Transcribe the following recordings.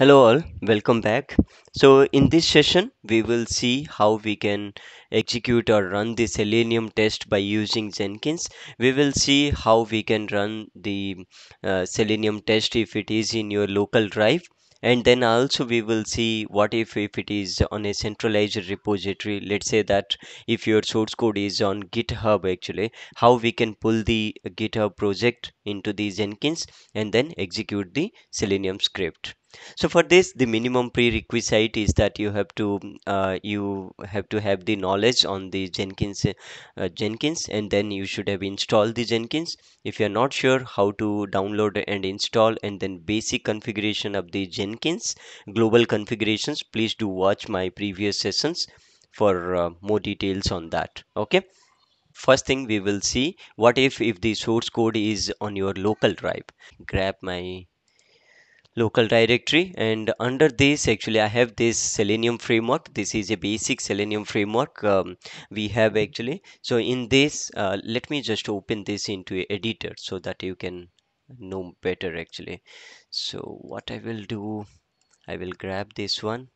Hello all, welcome back. So in this session, we will see how we can execute or run the Selenium test by using Jenkins. We will see how we can run the uh, Selenium test if it is in your local drive and then also we will see what if if it is on a centralized repository let's say that if your source code is on github actually how we can pull the github project into the jenkins and then execute the selenium script so for this the minimum prerequisite is that you have to uh, you have to have the knowledge on the jenkins uh, jenkins and then you should have installed the jenkins if you are not sure how to download and install and then basic configuration of the jenkins global configurations please do watch my previous sessions for uh, more details on that okay first thing we will see what if if the source code is on your local drive grab my local directory and under this actually I have this selenium framework this is a basic selenium framework um, we have actually so in this uh, let me just open this into a editor so that you can know better actually so what I will do I will grab this one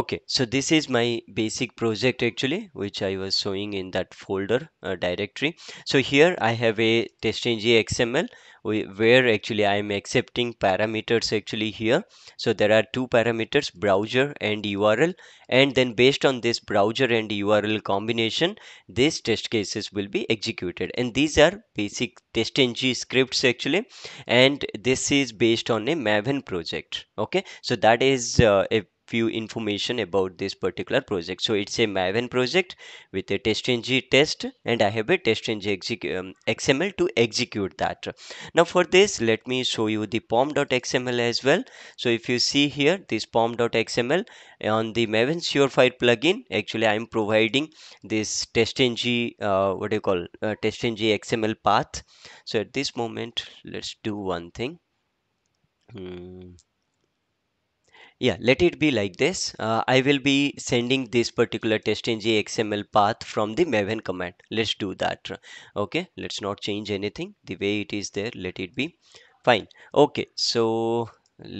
okay so this is my basic project actually which i was showing in that folder uh, directory so here i have a testng xml where actually i am accepting parameters actually here so there are two parameters browser and url and then based on this browser and url combination these test cases will be executed and these are basic testng scripts actually and this is based on a maven project okay so that is uh, a few information about this particular project so it's a maven project with a testng test and i have a testng xml um, to execute that now for this let me show you the pom.xml as well so if you see here this pom.xml on the maven surefire plugin actually i'm providing this testng uh, what do you call uh, testng xml path so at this moment let's do one thing hmm yeah let it be like this uh, i will be sending this particular XML path from the maven command let's do that okay let's not change anything the way it is there let it be fine okay so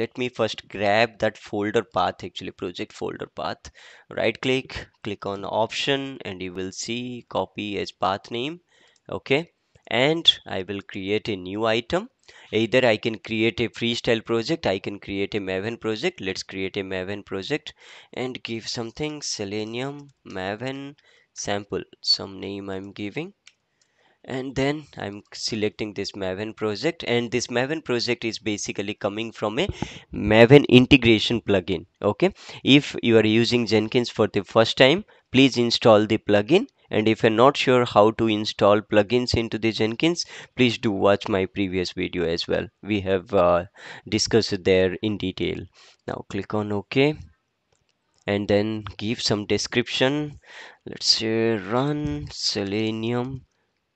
let me first grab that folder path actually project folder path right click click on option and you will see copy as path name okay and I will create a new item either I can create a freestyle project I can create a maven project let's create a maven project and give something selenium maven sample some name I'm giving and then I'm selecting this maven project and this maven project is basically coming from a maven integration plugin okay if you are using Jenkins for the first time please install the plugin and if you're not sure how to install plugins into the Jenkins please do watch my previous video as well we have uh, discussed it there in detail now click on OK and then give some description let's say uh, run selenium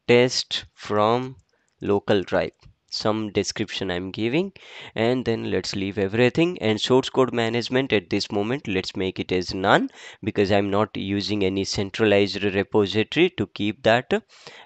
test from local drive some description I'm giving and then let's leave everything and source code management at this moment let's make it as none because I'm not using any centralized repository to keep that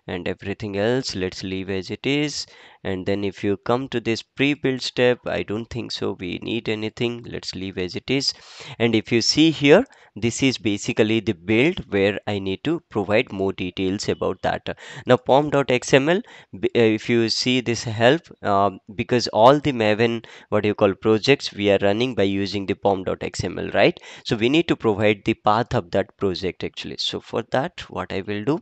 and everything else let's leave as it is and then if you come to this pre-build step i don't think so we need anything let's leave as it is and if you see here this is basically the build where i need to provide more details about that now pom.xml uh, if you see this help uh, because all the maven what you call projects we are running by using the pom.xml right so we need to provide the path of that project actually so for that what i will do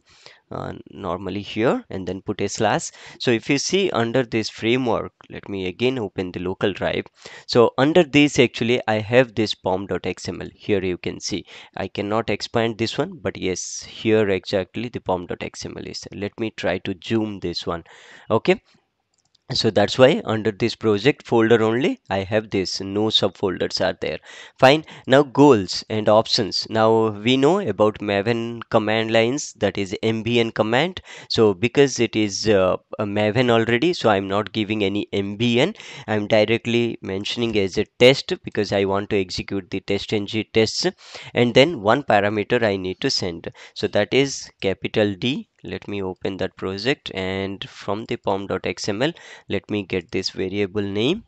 uh, normally here and then put a slash so if you see under this framework let me again open the local drive so under this actually i have this pom.xml here you can see i cannot expand this one but yes here exactly the pom.xml is let me try to zoom this one okay so that's why under this project folder only I have this no subfolders are there fine now goals and options now we know about maven command lines that is mbn command so because it is uh, maven already so I'm not giving any mbn I'm directly mentioning as a test because I want to execute the test ng tests and then one parameter I need to send so that is capital D let me open that project and from the pom.xml let me get this variable name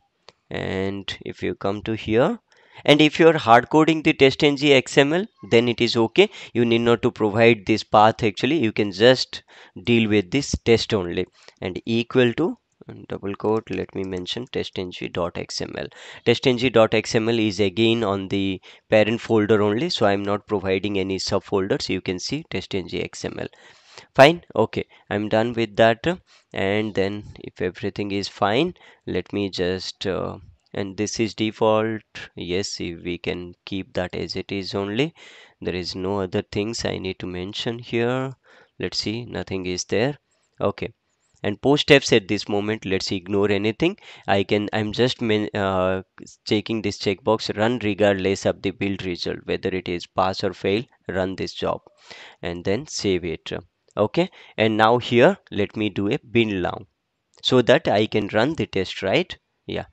and if you come to here and if you are hard coding the testng xml then it is okay you need not to provide this path actually you can just deal with this test only and equal to double quote let me mention testng.xml testng.xml is again on the parent folder only so i'm not providing any subfolders you can see testng xml fine okay i'm done with that and then if everything is fine let me just uh, and this is default yes we can keep that as it is only there is no other things i need to mention here let's see nothing is there okay and post steps at this moment let's ignore anything i can i'm just uh, checking this checkbox run regardless of the build result whether it is pass or fail run this job and then save it okay and now here let me do a bin long so that I can run the test right yeah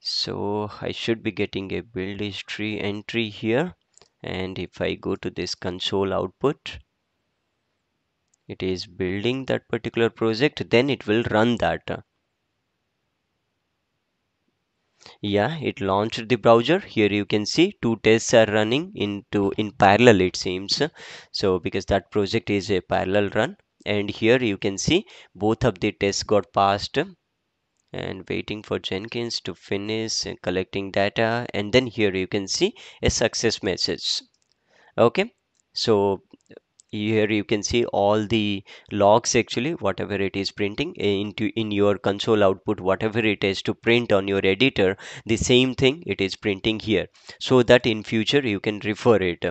so I should be getting a build history entry here and if I go to this console output it is building that particular project then it will run that yeah it launched the browser here you can see two tests are running into in parallel it seems so because that project is a parallel run and here you can see both of the tests got passed and waiting for Jenkins to finish collecting data and then here you can see a success message okay so here you can see all the logs actually whatever it is printing eh, into in your console output whatever it is to print on your editor the same thing it is printing here so that in future you can refer it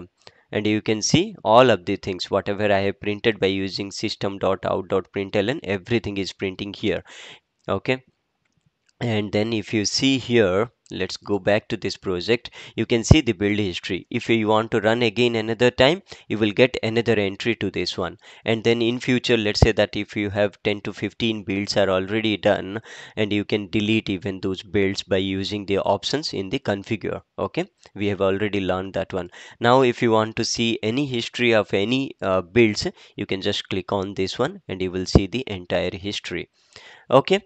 and you can see all of the things whatever I have printed by using system.out.println everything is printing here okay and then if you see here let's go back to this project you can see the build history if you want to run again another time you will get another entry to this one and then in future let's say that if you have 10 to 15 builds are already done and you can delete even those builds by using the options in the configure okay we have already learned that one now if you want to see any history of any uh, builds you can just click on this one and you will see the entire history okay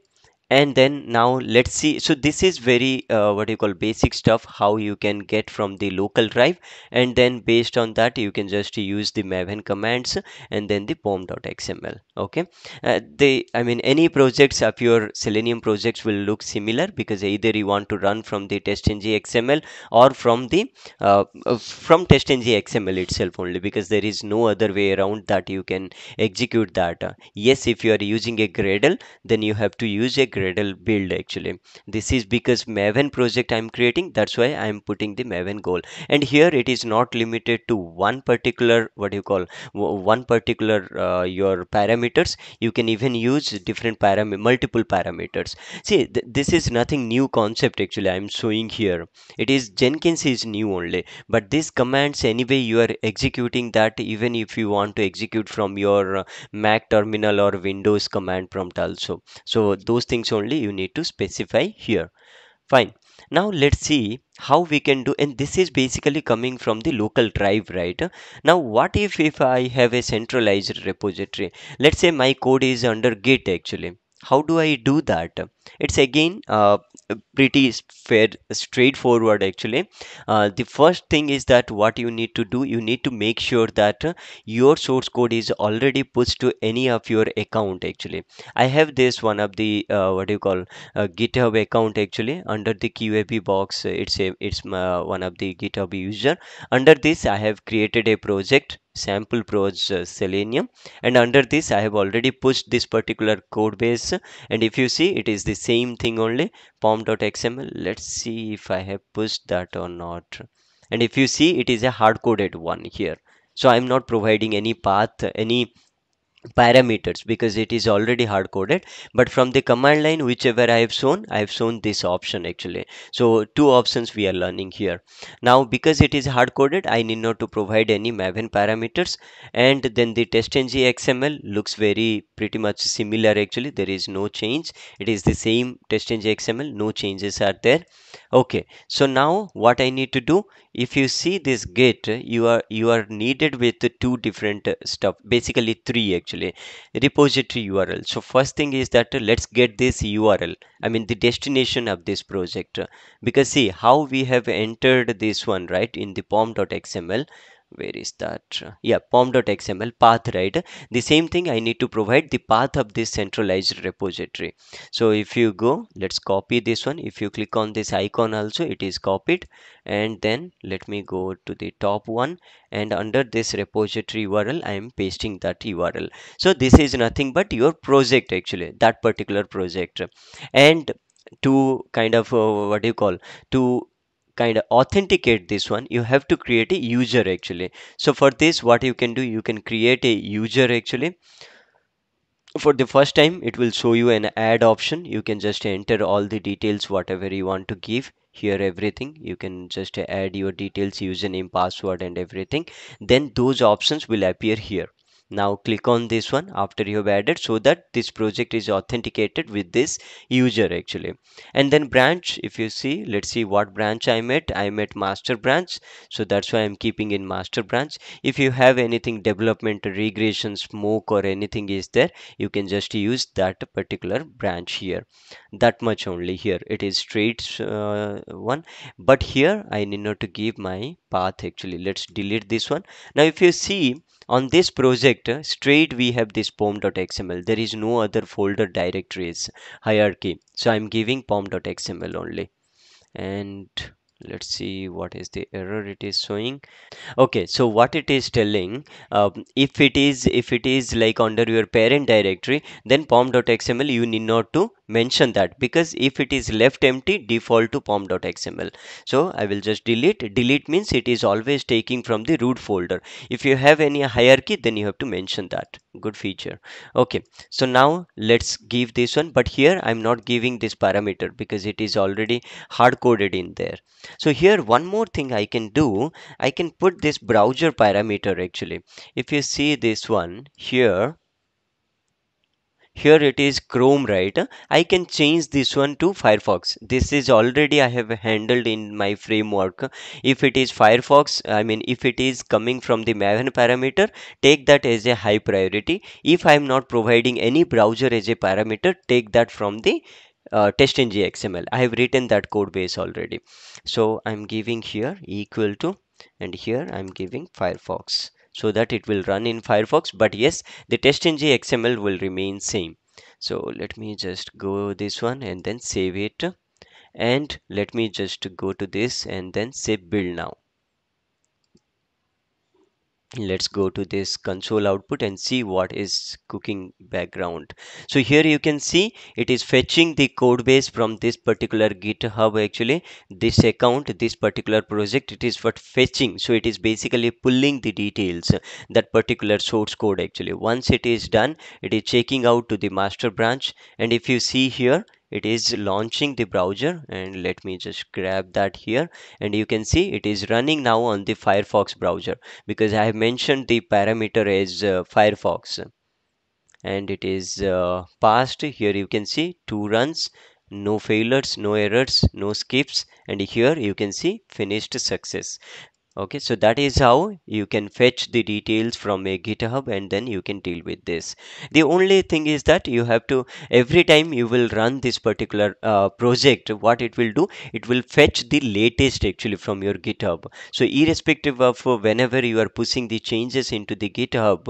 and then now let's see so this is very uh, what you call basic stuff how you can get from the local drive and then based on that you can just use the maven commands and then the pom.xml okay uh, i mean any projects of your selenium projects will look similar because either you want to run from the testng xml or from the uh, uh from testng xml itself only because there is no other way around that you can execute that uh, yes if you are using a gradle then you have to use a gradle Gradle build actually. This is because Maven project I'm creating. That's why I'm putting the Maven goal. And here it is not limited to one particular, what you call, one particular uh, your parameters. You can even use different param multiple parameters. See, th this is nothing new concept actually I'm showing here. It is Jenkins is new only. But these commands anyway you are executing that even if you want to execute from your uh, Mac terminal or Windows command prompt also. So those things only you need to specify here fine now let's see how we can do and this is basically coming from the local drive right now what if if i have a centralized repository let's say my code is under git actually how do I do that? It's again uh, pretty fair, straightforward actually. Uh, the first thing is that what you need to do, you need to make sure that your source code is already pushed to any of your account actually. I have this one of the uh, what do you call uh, GitHub account actually under the QAP box. It's a, it's uh, one of the GitHub user. Under this, I have created a project sample proj uh, selenium and under this i have already pushed this particular code base and if you see it is the same thing only pom.xml let's see if i have pushed that or not and if you see it is a hard coded one here so i'm not providing any path any parameters because it is already hard coded but from the command line whichever i have shown i have shown this option actually so two options we are learning here now because it is hard coded i need not to provide any maven parameters and then the testng xml looks very pretty much similar actually there is no change it is the same testng xml no changes are there okay so now what i need to do if you see this git you are you are needed with two different stuff basically three actually repository url so first thing is that let's get this url i mean the destination of this project because see how we have entered this one right in the pom.xml where is that yeah pom.xml path right the same thing i need to provide the path of this centralized repository so if you go let's copy this one if you click on this icon also it is copied and then let me go to the top one and under this repository url i am pasting that url so this is nothing but your project actually that particular project and to kind of uh, what do you call to kind of authenticate this one you have to create a user actually so for this what you can do you can create a user actually for the first time it will show you an add option you can just enter all the details whatever you want to give here everything you can just add your details username password and everything then those options will appear here now click on this one after you have added so that this project is authenticated with this user actually and then branch if you see let's see what branch i'm at i'm at master branch so that's why i'm keeping in master branch if you have anything development regression smoke or anything is there you can just use that particular branch here that much only here it is straight uh, one but here i need not to give my path actually let's delete this one now if you see on this project uh, straight we have this pom.xml there is no other folder directories hierarchy so i'm giving pom.xml only and let's see what is the error it is showing okay so what it is telling um, if it is if it is like under your parent directory then pom.xml you need not to mention that because if it is left empty default to pom.xml so i will just delete delete means it is always taking from the root folder if you have any hierarchy then you have to mention that good feature okay so now let's give this one but here i'm not giving this parameter because it is already hard coded in there so here one more thing i can do i can put this browser parameter actually if you see this one here here it is Chrome right I can change this one to Firefox this is already I have handled in my framework if it is Firefox I mean if it is coming from the Maven parameter take that as a high priority if I am not providing any browser as a parameter take that from the uh, testng.xml. I have written that code base already. So I'm giving here equal to and here I'm giving Firefox so that it will run in Firefox but yes the testng.xml will remain same so let me just go this one and then save it and let me just go to this and then say build now let's go to this console output and see what is cooking background so here you can see it is fetching the code base from this particular github actually this account this particular project it is what fetching so it is basically pulling the details that particular source code actually once it is done it is checking out to the master branch and if you see here it is launching the browser and let me just grab that here and you can see it is running now on the Firefox browser because I have mentioned the parameter as uh, Firefox and it is uh, passed here you can see two runs no failures no errors no skips and here you can see finished success okay so that is how you can fetch the details from a github and then you can deal with this the only thing is that you have to every time you will run this particular uh, project what it will do it will fetch the latest actually from your github so irrespective of whenever you are pushing the changes into the github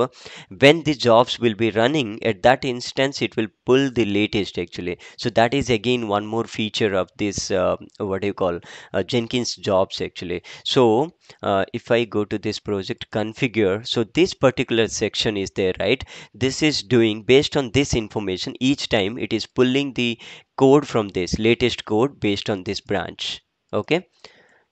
when the jobs will be running at that instance it will pull the latest actually so that is again one more feature of this uh, what do you call uh, jenkins jobs actually so uh, if i go to this project configure so this particular section is there right this is doing based on this information each time it is pulling the code from this latest code based on this branch okay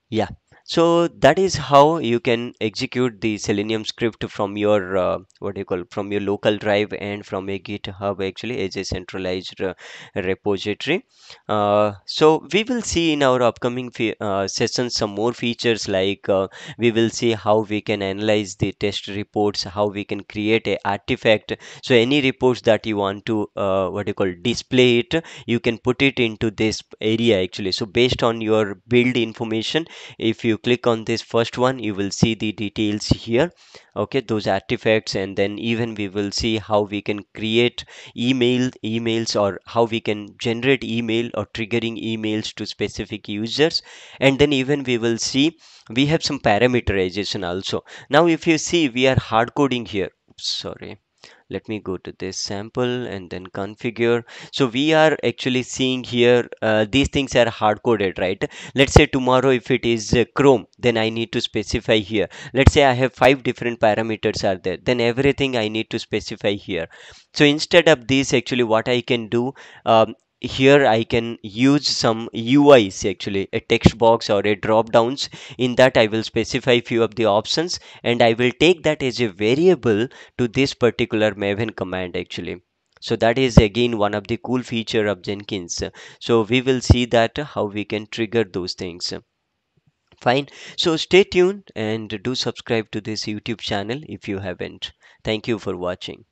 yeah so that is how you can execute the selenium script from your uh, what do you call from your local drive and from a github actually as a centralized uh, repository uh, so we will see in our upcoming uh, sessions some more features like uh, we will see how we can analyze the test reports how we can create a artifact so any reports that you want to uh, what do you call display it you can put it into this area actually so based on your build information if you you click on this first one you will see the details here okay those artifacts and then even we will see how we can create email emails or how we can generate email or triggering emails to specific users and then even we will see we have some parameterization also now if you see we are hard coding here sorry let me go to this sample and then configure so we are actually seeing here uh, these things are hard coded right let's say tomorrow if it is uh, chrome then i need to specify here let's say i have five different parameters are there then everything i need to specify here so instead of this actually what i can do um, here I can use some UIs actually a text box or a drop downs in that I will specify few of the options and I will take that as a variable to this particular Maven command actually so that is again one of the cool feature of Jenkins so we will see that how we can trigger those things fine so stay tuned and do subscribe to this YouTube channel if you haven't thank you for watching